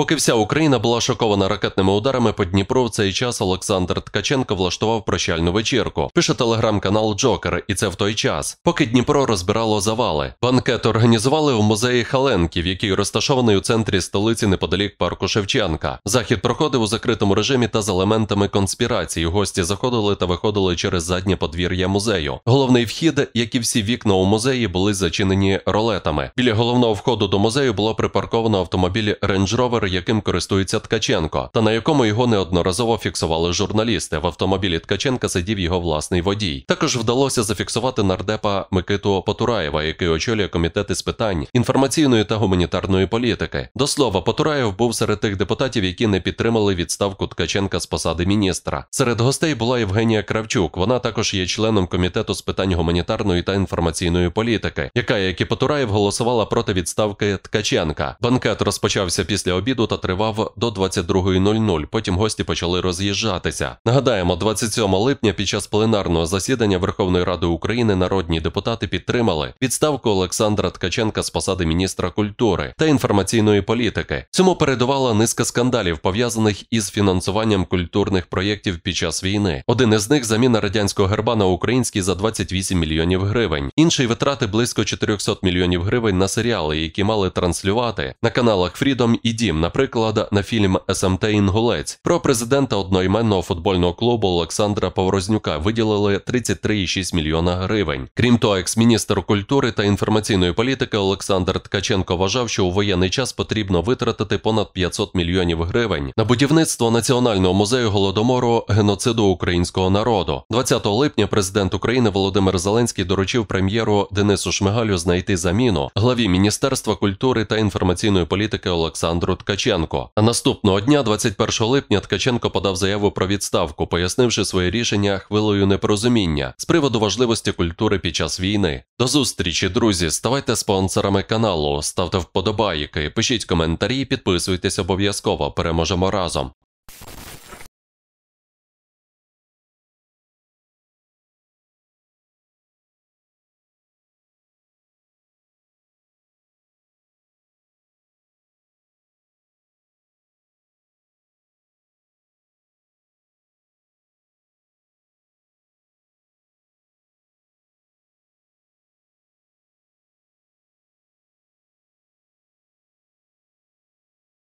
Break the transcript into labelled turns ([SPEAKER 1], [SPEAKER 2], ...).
[SPEAKER 1] Поки вся Україна була шокована ракетними ударами по Дніпру, в цей час Олександр Ткаченко влаштував прощальну вечірку. Пише телеграм-канал Джокер, і це в той час. Поки Дніпро розбирало завали. Банкет організували у музеї Халенків, який розташований у центрі столиці неподалік парку Шевченка. Захід проходив у закритому режимі та з елементами конспірації. Гості заходили та виходили через заднє подвір'я музею. Головний вхід, як і всі вікна у музеї, були зачинені ролетами. Біля головного входу до музею було припарковано автомобіль Range Rover яким користується Ткаченко, та на якому його неодноразово фіксували журналісти. В автомобілі Ткаченка сидів його власний водій. Також вдалося зафіксувати нардепа Микиту Потураєва, який очолює комітет з питань інформаційної та гуманітарної політики. До слова, Потураєв був серед тих депутатів, які не підтримали відставку Ткаченка з посади міністра. Серед гостей була Євгенія Кравчук. Вона також є членом комітету з питань гуманітарної та інформаційної політики, яка як і Потураєв голосувала проти відставки Ткаченка. Банкет розпочався після обіду та тривав до 22.00. Потім гості почали роз'їжджатися. Нагадаємо, 27 липня під час пленарного засідання Верховної Ради України народні депутати підтримали відставку Олександра Ткаченка з посади міністра культури та інформаційної політики. Цьому передувала низка скандалів, пов'язаних із фінансуванням культурних проєктів під час війни. Один із них заміна радянського герба на український за 28 мільйонів гривень. Інший витрати близько 400 мільйонів гривень на серіали, які мали транслювати на каналах Freedom і Дім наприклад, на фільм СМТ Інгулець про президента одноіменного футбольного клубу Олександра Поврознюка виділили 33,6 мільйона гривень. Крім того, екс-міністр культури та інформаційної політики Олександр Ткаченко вважав, що у воєнний час потрібно витратити понад 500 мільйонів гривень на будівництво національного музею голодомору геноциду українського народу. 20 липня президент України Володимир Зеленський доручив прем'єру Денису Шмигалю знайти заміну главі міністерства культури та інформаційної політики Олександру Ткаченко. Ткаченко. А наступного дня, 21 липня, Ткаченко подав заяву про відставку, пояснивши своє рішення хвилою непорозуміння з приводу важливості культури під час війни. До зустрічі, друзі! Ставайте спонсорами каналу, ставте вподобайки, пишіть коментарі, і підписуйтесь обов'язково. Переможемо разом.